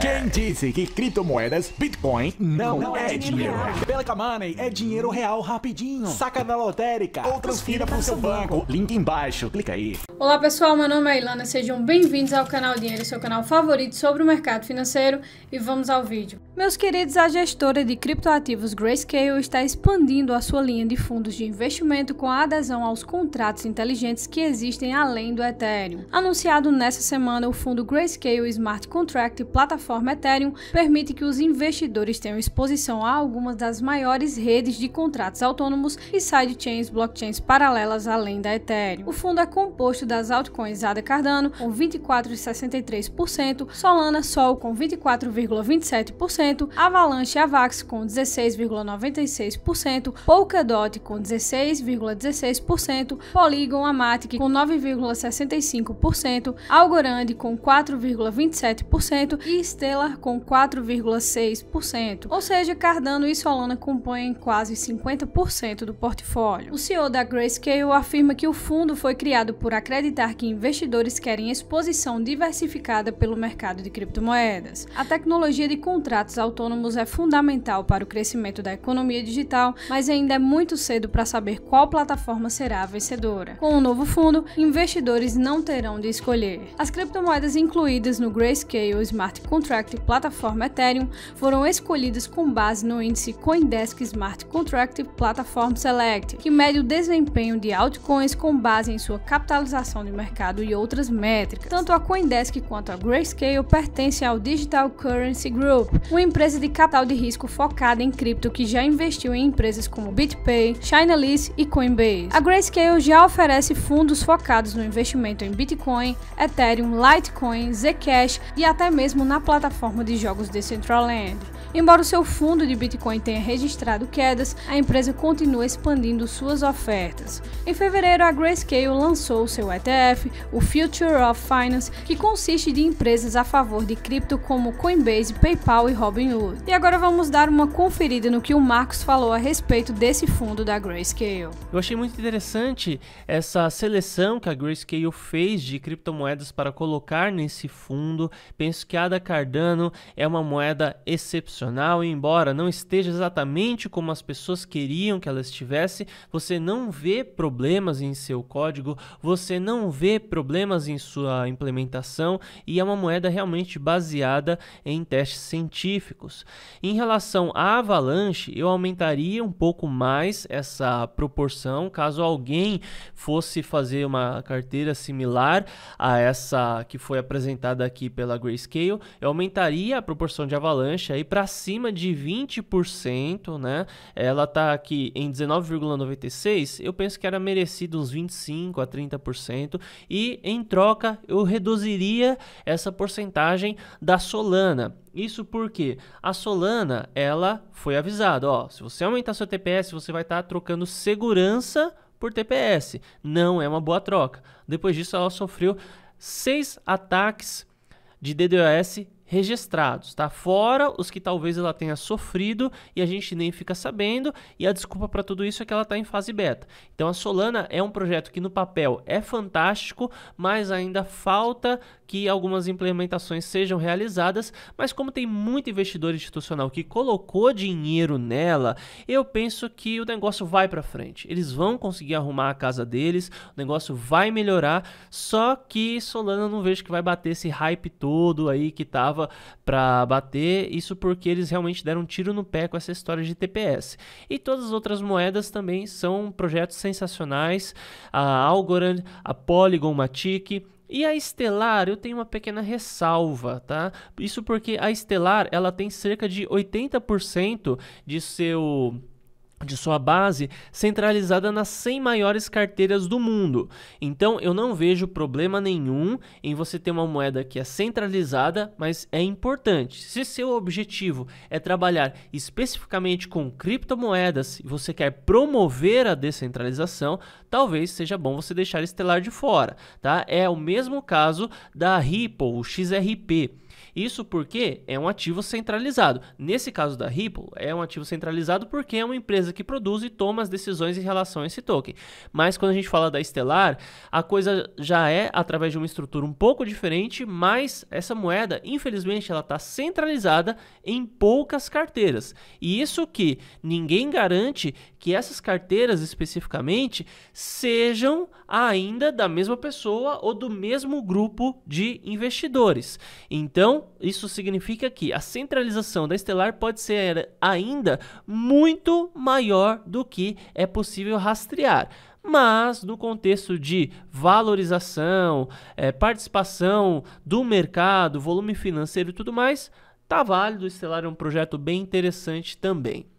Quem disse que criptomoedas, Bitcoin, não, não é, é dinheiro? dinheiro. Pelica Money é dinheiro real rapidinho. Saca da lotérica ou transfira para o seu banco. banco. Link embaixo, clica aí. Olá pessoal, meu nome é Ilana, sejam bem-vindos ao canal Dinheiro, seu canal favorito sobre o mercado financeiro e vamos ao vídeo. Meus queridos, a gestora de criptoativos Grayscale está expandindo a sua linha de fundos de investimento com a adesão aos contratos inteligentes que existem além do Ethereum. Anunciado nesta semana, o fundo Grayscale Smart smart contract plataforma Ethereum permite que os investidores tenham exposição a algumas das maiores redes de contratos autônomos e sidechains blockchains paralelas além da Ethereum. O fundo é composto das altcoins ADA Cardano com 24,63%, Solana Sol com 24,27%, Avalanche Avax com 16,96%, Polkadot com 16,16%, Polygon Amatic com 9,65%, Algorand com 4,25%, 27% e Stellar com 4,6%. Ou seja, Cardano e Solana compõem quase 50% do portfólio. O CEO da Grayscale afirma que o fundo foi criado por acreditar que investidores querem exposição diversificada pelo mercado de criptomoedas. A tecnologia de contratos autônomos é fundamental para o crescimento da economia digital, mas ainda é muito cedo para saber qual plataforma será a vencedora. Com o novo fundo, investidores não terão de escolher. As criptomoedas incluídas no Grayscale Grayscale Smart Contract Plataforma Ethereum foram escolhidas com base no índice Coindesk Smart Contract Platform Select, que mede o desempenho de altcoins com base em sua capitalização de mercado e outras métricas. Tanto a Coindesk quanto a Grayscale pertencem ao Digital Currency Group, uma empresa de capital de risco focada em cripto que já investiu em empresas como BitPay, Chainalysis e Coinbase. A Grayscale já oferece fundos focados no investimento em Bitcoin, Ethereum, Litecoin, Zcash, e até mesmo na plataforma de jogos Decentraland. Embora o seu fundo de Bitcoin tenha registrado quedas, a empresa continua expandindo suas ofertas. Em fevereiro, a Grayscale lançou seu ETF, o Future of Finance, que consiste de empresas a favor de cripto como Coinbase, PayPal e Robinhood. E agora vamos dar uma conferida no que o Marcos falou a respeito desse fundo da Grayscale. Eu achei muito interessante essa seleção que a Grayscale fez de criptomoedas para colocar nesse fundo. Penso que a da Cardano é uma moeda excepcional profissional e embora não esteja exatamente como as pessoas queriam que ela estivesse, você não vê problemas em seu código, você não vê problemas em sua implementação e é uma moeda realmente baseada em testes científicos. Em relação à Avalanche, eu aumentaria um pouco mais essa proporção caso alguém fosse fazer uma carteira similar a essa que foi apresentada aqui pela Grayscale, eu aumentaria a proporção de Avalanche aí para acima de 20%, né? Ela tá aqui em 19,96, eu penso que era merecido uns 25 a 30% e em troca eu reduziria essa porcentagem da Solana. Isso porque a Solana, ela foi avisada, ó, se você aumentar seu TPS, você vai estar tá trocando segurança por TPS. Não é uma boa troca. Depois disso, ela sofreu seis ataques de DDoS registrados, tá? Fora os que talvez ela tenha sofrido e a gente nem fica sabendo, e a desculpa para tudo isso é que ela está em fase beta. Então a Solana é um projeto que no papel é fantástico, mas ainda falta que algumas implementações sejam realizadas, mas como tem muito investidor institucional que colocou dinheiro nela, eu penso que o negócio vai para frente. Eles vão conseguir arrumar a casa deles, o negócio vai melhorar, só que Solana não vejo que vai bater esse hype todo aí que tava pra para bater, isso porque eles realmente deram um tiro no pé com essa história de TPS. E todas as outras moedas também são projetos sensacionais, a Algorand, a Polygon, Matic, e a Estelar, eu tenho uma pequena ressalva, tá? Isso porque a Estelar, ela tem cerca de 80% de seu de sua base centralizada nas 100 maiores carteiras do mundo. Então eu não vejo problema nenhum em você ter uma moeda que é centralizada, mas é importante. Se seu objetivo é trabalhar especificamente com criptomoedas e você quer promover a descentralização, talvez seja bom você deixar Estelar de fora, tá? É o mesmo caso da Ripple, o XRP. Isso porque é um ativo centralizado. Nesse caso da Ripple, é um ativo centralizado porque é uma empresa que produz e toma as decisões em relação a esse token. Mas quando a gente fala da Stellar, a coisa já é através de uma estrutura um pouco diferente, mas essa moeda, infelizmente, ela está centralizada em poucas carteiras. E isso que ninguém garante que essas carteiras especificamente sejam ainda da mesma pessoa ou do mesmo grupo de investidores. Então, isso significa que a centralização da estelar pode ser ainda muito maior do que é possível rastrear. Mas, no contexto de valorização, é, participação do mercado, volume financeiro e tudo mais, tá válido. O Estelar é um projeto bem interessante também.